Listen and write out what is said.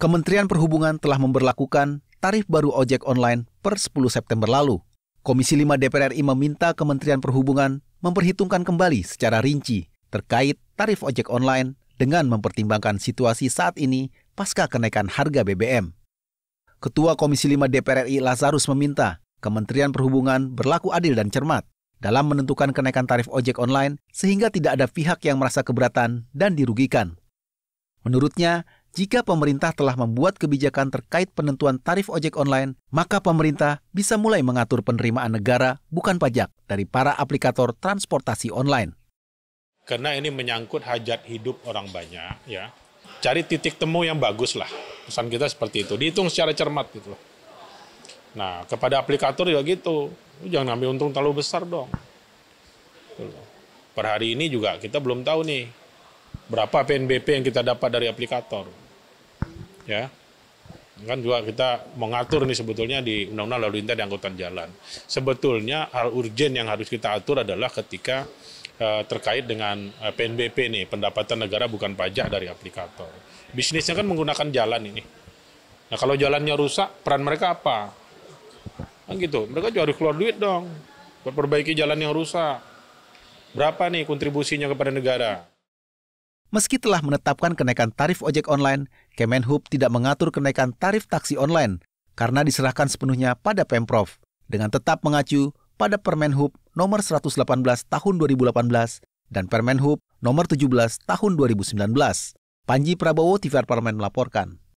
Kementerian Perhubungan telah memberlakukan tarif baru ojek online per 10 September lalu. Komisi 5 DPR RI meminta Kementerian Perhubungan memperhitungkan kembali secara rinci terkait tarif ojek online dengan mempertimbangkan situasi saat ini pasca kenaikan harga BBM. Ketua Komisi 5 DPR RI Lazarus meminta Kementerian Perhubungan berlaku adil dan cermat dalam menentukan kenaikan tarif ojek online sehingga tidak ada pihak yang merasa keberatan dan dirugikan. Menurutnya, jika pemerintah telah membuat kebijakan terkait penentuan tarif ojek online, maka pemerintah bisa mulai mengatur penerimaan negara, bukan pajak, dari para aplikator transportasi online. Karena ini menyangkut hajat hidup orang banyak, ya. Cari titik temu yang bagus lah. Pesan kita seperti itu. Dihitung secara cermat gitu Nah, kepada aplikator juga gitu. Jangan ambil untung terlalu besar dong. Gitu. Per hari ini juga kita belum tahu nih berapa PNBP yang kita dapat dari aplikator. Ya. Kan juga kita mengatur nih sebetulnya di Undang-Undang Lalu Lintas dan Angkutan Jalan. Sebetulnya hal urgent yang harus kita atur adalah ketika uh, terkait dengan uh, eh, PNBP nih, pendapatan negara bukan pajak dari aplikator. Bisnisnya kan menggunakan jalan ini. Nah, kalau jalannya rusak, peran mereka apa? Kan gitu. Mereka juga harus keluar duit dong perbaiki jalan yang rusak. Berapa nih kontribusinya kepada negara? Meski telah menetapkan kenaikan tarif ojek online, Kemenhub tidak mengatur kenaikan tarif taksi online karena diserahkan sepenuhnya pada Pemprov dengan tetap mengacu pada Permenhub nomor 118 tahun 2018 dan Permenhub nomor 17 tahun 2019. Panji Prabowo, TVR Parlemen melaporkan.